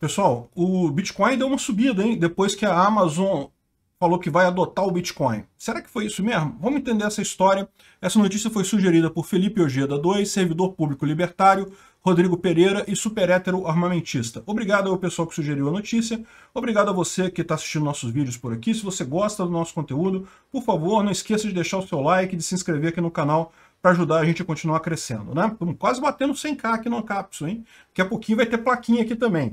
Pessoal, o Bitcoin deu uma subida, hein? Depois que a Amazon falou que vai adotar o Bitcoin. Será que foi isso mesmo? Vamos entender essa história. Essa notícia foi sugerida por Felipe Ojeda 2, servidor público libertário, Rodrigo Pereira e super hétero armamentista. Obrigado ao pessoal que sugeriu a notícia. Obrigado a você que está assistindo nossos vídeos por aqui. Se você gosta do nosso conteúdo, por favor, não esqueça de deixar o seu like e de se inscrever aqui no canal para ajudar a gente a continuar crescendo, né? Estamos quase batendo 100k aqui no Capso, hein? Daqui a pouquinho vai ter plaquinha aqui também.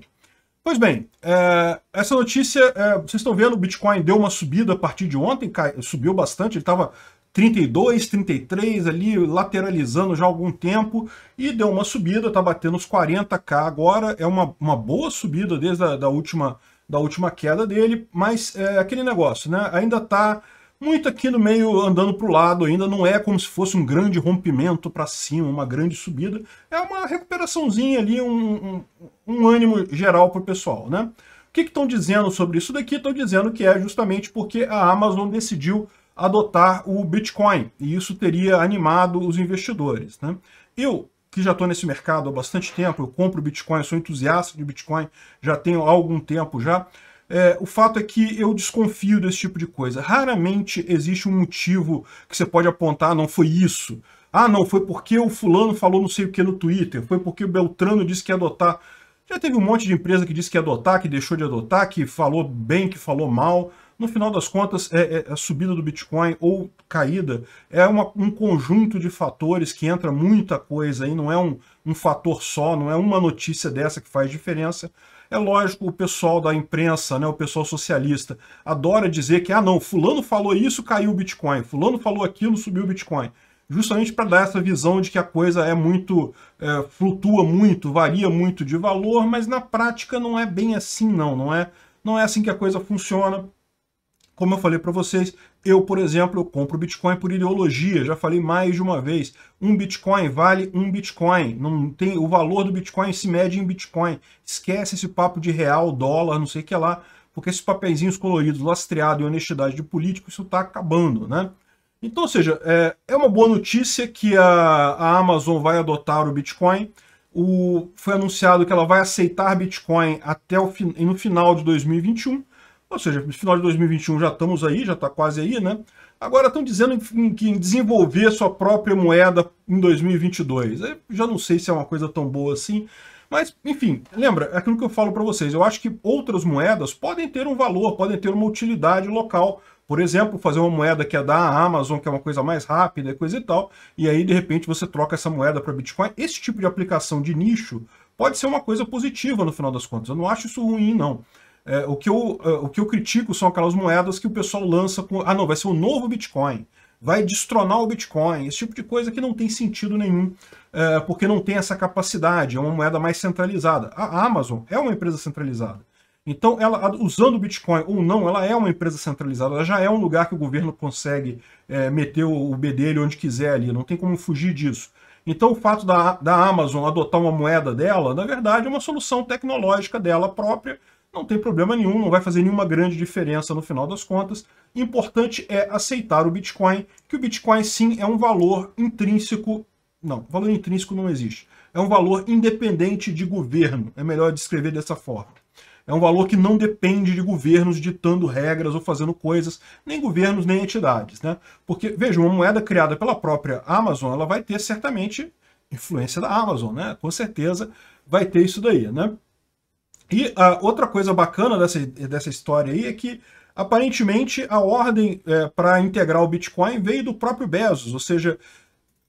Pois bem, é, essa notícia, é, vocês estão vendo, o Bitcoin deu uma subida a partir de ontem, cai, subiu bastante, ele estava 32, 33 ali, lateralizando já há algum tempo, e deu uma subida, está batendo os 40k agora, é uma, uma boa subida desde a da última, da última queda dele, mas é aquele negócio, né? Ainda está muito aqui no meio andando para o lado ainda, não é como se fosse um grande rompimento para cima, uma grande subida, é uma recuperaçãozinha ali, um, um, um ânimo geral para o pessoal, né? O que estão dizendo sobre isso daqui? Estão dizendo que é justamente porque a Amazon decidiu adotar o Bitcoin, e isso teria animado os investidores, né? Eu, que já estou nesse mercado há bastante tempo, eu compro Bitcoin, sou entusiasta de Bitcoin, já tenho há algum tempo já, é, o fato é que eu desconfio desse tipo de coisa. Raramente existe um motivo que você pode apontar, ah, não foi isso. Ah, não, foi porque o fulano falou não sei o que no Twitter, foi porque o Beltrano disse que ia adotar. Já teve um monte de empresa que disse que ia adotar, que deixou de adotar, que falou bem, que falou mal. No final das contas, é, é a subida do Bitcoin ou caída é uma, um conjunto de fatores que entra muita coisa aí, não é um, um fator só, não é uma notícia dessa que faz diferença. É lógico, o pessoal da imprensa, né, o pessoal socialista, adora dizer que, ah não, fulano falou isso, caiu o Bitcoin, fulano falou aquilo, subiu o Bitcoin. Justamente para dar essa visão de que a coisa é muito, é, flutua muito, varia muito de valor, mas na prática não é bem assim não, não é, não é assim que a coisa funciona. Como eu falei para vocês, eu, por exemplo, eu compro Bitcoin por ideologia, já falei mais de uma vez. Um Bitcoin vale um Bitcoin, não tem o valor do Bitcoin se mede em Bitcoin. Esquece esse papo de real, dólar, não sei o que lá, porque esses papeizinhos coloridos, lastreado e honestidade de político, isso está acabando, né? Então, ou seja, é, é uma boa notícia que a, a Amazon vai adotar o Bitcoin. O, foi anunciado que ela vai aceitar Bitcoin até o no final de 2021. Ou seja, no final de 2021 já estamos aí, já está quase aí, né? Agora estão dizendo que em desenvolver sua própria moeda em 2022. Eu já não sei se é uma coisa tão boa assim, mas enfim, lembra é aquilo que eu falo para vocês. Eu acho que outras moedas podem ter um valor, podem ter uma utilidade local. Por exemplo, fazer uma moeda que é da Amazon, que é uma coisa mais rápida, e coisa e tal, e aí de repente você troca essa moeda para Bitcoin. Esse tipo de aplicação de nicho pode ser uma coisa positiva no final das contas. Eu não acho isso ruim, não. É, o, que eu, é, o que eu critico são aquelas moedas que o pessoal lança com. Ah, não, vai ser o novo Bitcoin. Vai destronar o Bitcoin. Esse tipo de coisa que não tem sentido nenhum, é, porque não tem essa capacidade. É uma moeda mais centralizada. A Amazon é uma empresa centralizada. Então, ela, usando o Bitcoin ou não, ela é uma empresa centralizada, ela já é um lugar que o governo consegue é, meter o, o bedelho onde quiser ali, não tem como fugir disso. Então, o fato da, da Amazon adotar uma moeda dela, na verdade, é uma solução tecnológica dela própria, não tem problema nenhum, não vai fazer nenhuma grande diferença no final das contas. Importante é aceitar o Bitcoin, que o Bitcoin sim é um valor intrínseco. Não, valor intrínseco não existe. É um valor independente de governo. É melhor descrever dessa forma. É um valor que não depende de governos ditando regras ou fazendo coisas, nem governos, nem entidades, né? Porque, veja, uma moeda criada pela própria Amazon, ela vai ter certamente influência da Amazon, né? Com certeza vai ter isso daí, né? E a outra coisa bacana dessa, dessa história aí é que aparentemente a ordem é, para integrar o Bitcoin veio do próprio Bezos, ou seja,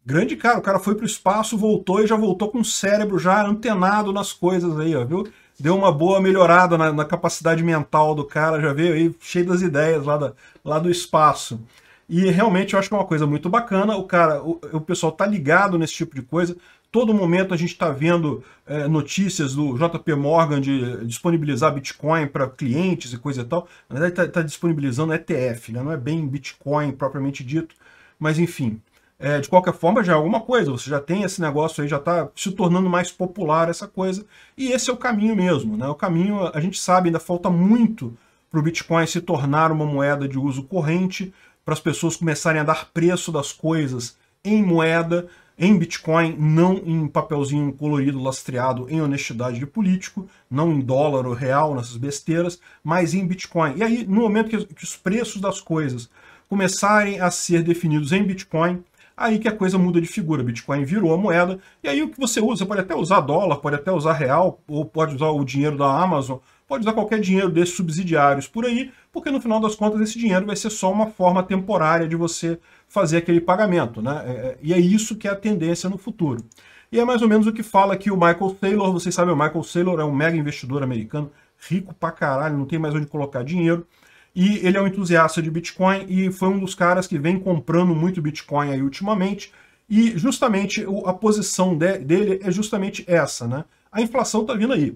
grande cara, o cara foi para o espaço, voltou e já voltou com o cérebro já antenado nas coisas aí, ó, viu? Deu uma boa melhorada na, na capacidade mental do cara, já veio aí cheio das ideias lá, da, lá do espaço. E realmente eu acho que é uma coisa muito bacana, o cara, o, o pessoal tá ligado nesse tipo de coisa, Todo momento a gente está vendo é, notícias do JP Morgan de disponibilizar Bitcoin para clientes e coisa e tal. Na verdade, está tá disponibilizando ETF, né? não é bem Bitcoin propriamente dito, mas enfim. É, de qualquer forma, já é alguma coisa. Você já tem esse negócio aí, já está se tornando mais popular essa coisa. E esse é o caminho mesmo. Né? O caminho, a gente sabe, ainda falta muito para o Bitcoin se tornar uma moeda de uso corrente, para as pessoas começarem a dar preço das coisas em moeda em Bitcoin, não em papelzinho colorido, lastreado, em honestidade de político, não em dólar ou real, nessas besteiras, mas em Bitcoin. E aí, no momento que os preços das coisas começarem a ser definidos em Bitcoin, aí que a coisa muda de figura. Bitcoin virou a moeda, e aí o que você usa, você pode até usar dólar, pode até usar real, ou pode usar o dinheiro da Amazon, pode usar qualquer dinheiro desses subsidiários por aí, porque no final das contas esse dinheiro vai ser só uma forma temporária de você fazer aquele pagamento. Né? É, é, e é isso que é a tendência no futuro. E é mais ou menos o que fala aqui o Michael Saylor. Vocês sabem, o Michael Saylor é um mega investidor americano, rico pra caralho, não tem mais onde colocar dinheiro. E ele é um entusiasta de Bitcoin e foi um dos caras que vem comprando muito Bitcoin aí ultimamente. E justamente a posição dele é justamente essa, né? A inflação tá vindo aí.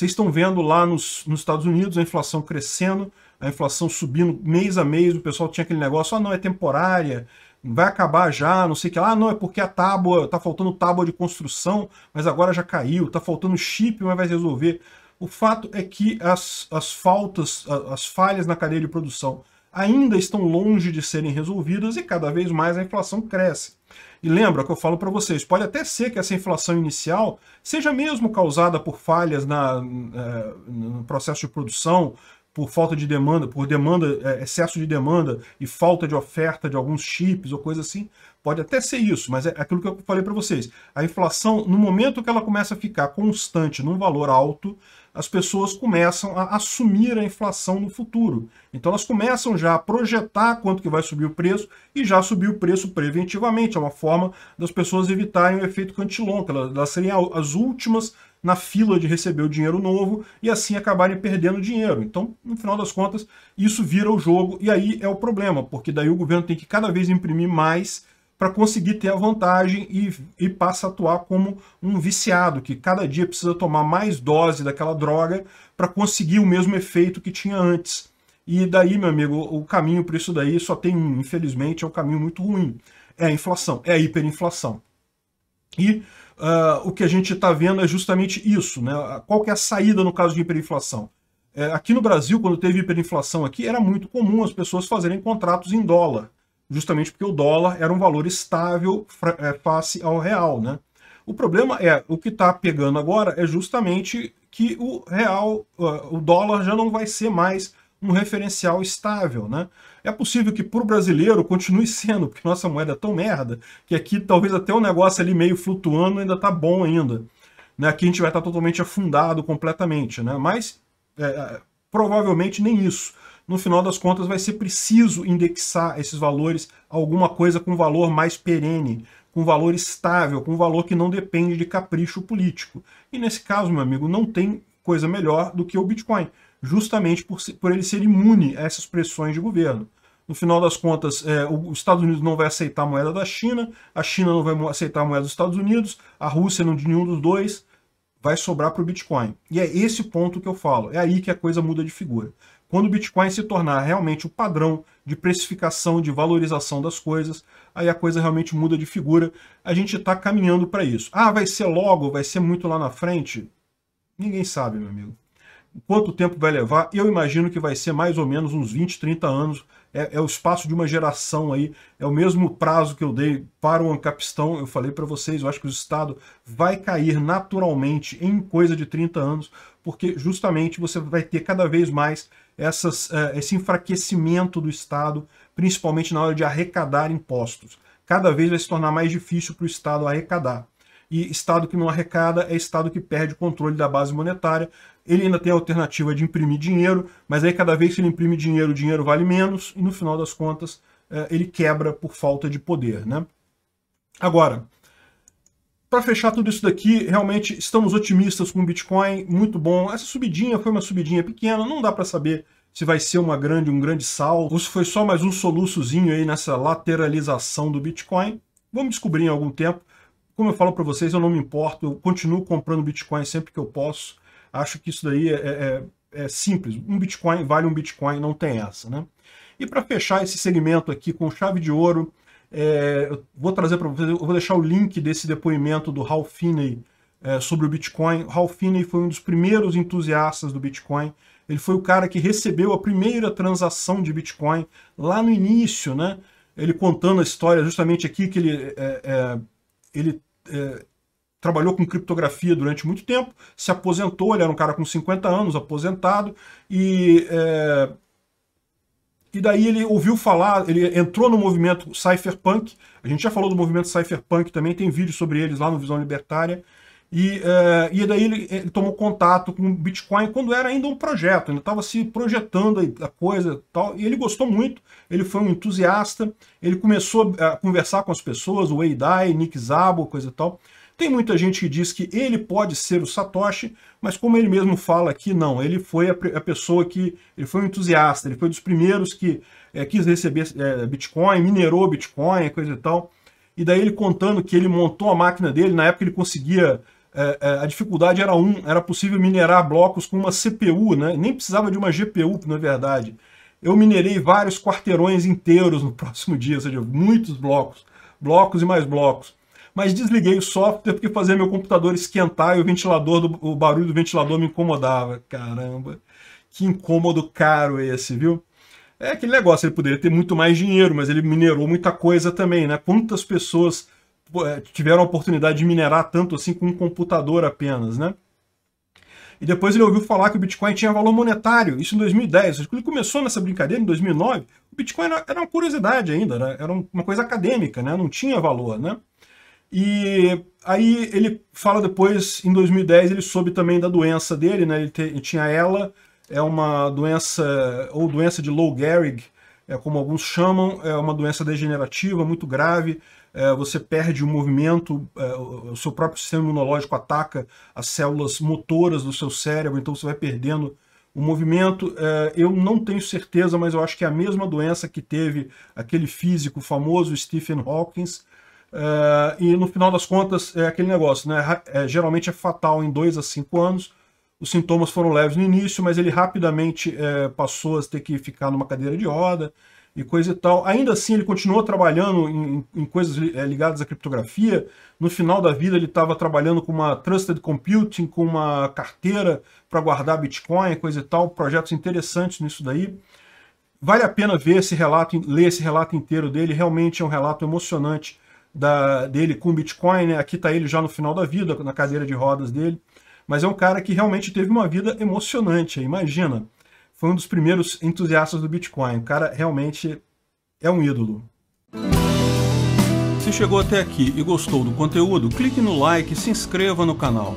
Vocês estão vendo lá nos, nos Estados Unidos a inflação crescendo, a inflação subindo mês a mês, o pessoal tinha aquele negócio, ah, não, é temporária, vai acabar já, não sei o que lá, ah, não, é porque a tábua, tá faltando tábua de construção, mas agora já caiu, tá faltando chip, mas vai resolver. O fato é que as, as faltas, as falhas na cadeia de produção ainda estão longe de serem resolvidas e cada vez mais a inflação cresce. E lembra que eu falo para vocês, pode até ser que essa inflação inicial seja mesmo causada por falhas na, é, no processo de produção, por falta de demanda, por demanda, é, excesso de demanda e falta de oferta de alguns chips ou coisa assim, pode até ser isso, mas é aquilo que eu falei para vocês. A inflação, no momento que ela começa a ficar constante num valor alto, as pessoas começam a assumir a inflação no futuro. Então elas começam já a projetar quanto que vai subir o preço e já subir o preço preventivamente. É uma forma das pessoas evitarem o efeito cantilon, que elas, elas serem as últimas na fila de receber o dinheiro novo e assim acabarem perdendo dinheiro. Então, no final das contas, isso vira o jogo e aí é o problema, porque daí o governo tem que cada vez imprimir mais para conseguir ter a vantagem e, e passa a atuar como um viciado, que cada dia precisa tomar mais dose daquela droga para conseguir o mesmo efeito que tinha antes. E daí, meu amigo, o caminho para isso daí só tem um, infelizmente, é um caminho muito ruim. É a inflação, é a hiperinflação. E uh, o que a gente está vendo é justamente isso. Né? Qual que é a saída no caso de hiperinflação? É, aqui no Brasil, quando teve hiperinflação aqui, era muito comum as pessoas fazerem contratos em dólar justamente porque o dólar era um valor estável eh, face ao real, né? O problema é, o que está pegando agora é justamente que o real, eh, o dólar já não vai ser mais um referencial estável, né? É possível que para o brasileiro continue sendo, porque nossa moeda é tão merda, que aqui talvez até o negócio ali meio flutuando ainda tá bom ainda. Né? Aqui a gente vai estar tá totalmente afundado completamente, né? Mas é, provavelmente nem isso no final das contas vai ser preciso indexar esses valores a alguma coisa com valor mais perene, com valor estável, com valor que não depende de capricho político. E nesse caso, meu amigo, não tem coisa melhor do que o Bitcoin, justamente por, por ele ser imune a essas pressões de governo. No final das contas, é, os Estados Unidos não vai aceitar a moeda da China, a China não vai aceitar a moeda dos Estados Unidos, a Rússia não de nenhum dos dois, vai sobrar para o Bitcoin. E é esse ponto que eu falo, é aí que a coisa muda de figura. Quando o Bitcoin se tornar realmente o padrão de precificação, de valorização das coisas, aí a coisa realmente muda de figura. A gente está caminhando para isso. Ah, vai ser logo, vai ser muito lá na frente? Ninguém sabe, meu amigo. Quanto tempo vai levar? Eu imagino que vai ser mais ou menos uns 20, 30 anos é, é, o espaço de uma geração aí, é o mesmo prazo que eu dei para o Ancapistão, eu falei para vocês, eu acho que o Estado vai cair naturalmente em coisa de 30 anos, porque justamente você vai ter cada vez mais essas, uh, esse enfraquecimento do Estado, principalmente na hora de arrecadar impostos. Cada vez vai se tornar mais difícil para o Estado arrecadar e Estado que não arrecada é Estado que perde o controle da base monetária. Ele ainda tem a alternativa de imprimir dinheiro, mas aí cada vez que ele imprime dinheiro, o dinheiro vale menos e no final das contas eh, ele quebra por falta de poder. Né? Agora, para fechar tudo isso daqui, realmente estamos otimistas com o Bitcoin, muito bom. Essa subidinha foi uma subidinha pequena, não dá para saber se vai ser uma grande, um grande salto, ou se foi só mais um soluçozinho aí nessa lateralização do Bitcoin. Vamos descobrir em algum tempo. Como eu falo para vocês, eu não me importo, eu continuo comprando Bitcoin sempre que eu posso. Acho que isso daí é, é, é, é simples. Um Bitcoin vale um Bitcoin, não tem essa, né? E para fechar esse segmento aqui com chave de ouro, é, eu vou trazer para vocês, eu vou deixar o link desse depoimento do Ralph Finney é, sobre o Bitcoin. Ralph Finney foi um dos primeiros entusiastas do Bitcoin. Ele foi o cara que recebeu a primeira transação de Bitcoin lá no início, né? Ele contando a história justamente aqui que ele, é, é ele é, trabalhou com criptografia durante muito tempo, se aposentou, ele era um cara com 50 anos, aposentado, e, é, e daí ele ouviu falar, ele entrou no movimento cypherpunk, a gente já falou do movimento cypherpunk também, tem vídeo sobre eles lá no Visão Libertária, e, uh, e daí ele, ele, tomou contato com o Bitcoin quando era ainda um projeto, ainda estava se projetando a coisa tal. E ele gostou muito, ele foi um entusiasta, ele começou a conversar com as pessoas, o Wei Dai, Nick Zabo, coisa e tal. Tem muita gente que diz que ele pode ser o Satoshi, mas como ele mesmo fala aqui, não. Ele foi a, a pessoa que... Ele foi um entusiasta, ele foi um dos primeiros que é, quis receber é, Bitcoin, minerou Bitcoin, coisa e tal. E daí ele contando que ele montou a máquina dele, na época ele conseguia é, é, a dificuldade era um, era possível minerar blocos com uma CPU, né? nem precisava de uma GPU, na verdade. Eu minerei vários quarteirões inteiros no próximo dia, ou seja, muitos blocos, blocos e mais blocos. Mas desliguei o software porque fazia meu computador esquentar e o ventilador, do, o barulho do ventilador me incomodava. Caramba, que incômodo caro esse, viu? É aquele negócio, ele poderia ter muito mais dinheiro, mas ele minerou muita coisa também, né? Quantas pessoas é, tiveram a oportunidade de minerar tanto assim com um computador apenas, né? E depois ele ouviu falar que o Bitcoin tinha valor monetário, isso em 2010. quando ele começou nessa brincadeira em 2009, o Bitcoin era uma curiosidade ainda, né? era uma coisa acadêmica, né? não tinha valor. Né? E aí ele fala depois, em 2010, ele soube também da doença dele, né? ele, te, ele tinha ela, é uma doença, ou doença de Low Gehrig, é, como alguns chamam, é uma doença degenerativa muito grave, é, você perde o movimento, é, o seu próprio sistema imunológico ataca as células motoras do seu cérebro, então você vai perdendo o movimento. É, eu não tenho certeza, mas eu acho que é a mesma doença que teve aquele físico famoso Stephen Hawking, é, e no final das contas é aquele negócio, né? É, geralmente é fatal em 2 a 5 anos, os sintomas foram leves no início, mas ele rapidamente é, passou a ter que ficar numa cadeira de roda e coisa e tal. Ainda assim, ele continuou trabalhando em, em coisas eh, ligadas à criptografia. No final da vida, ele estava trabalhando com uma Trusted Computing, com uma carteira para guardar Bitcoin, e coisa e tal. Projetos interessantes nisso daí. Vale a pena ver esse relato, ler esse relato inteiro dele. Realmente é um relato emocionante da, dele com Bitcoin. Né? Aqui está ele já no final da vida, na cadeira de rodas dele mas é um cara que realmente teve uma vida emocionante. Imagina, foi um dos primeiros entusiastas do Bitcoin. O cara realmente é um ídolo. Se chegou até aqui e gostou do conteúdo, clique no like e se inscreva no canal.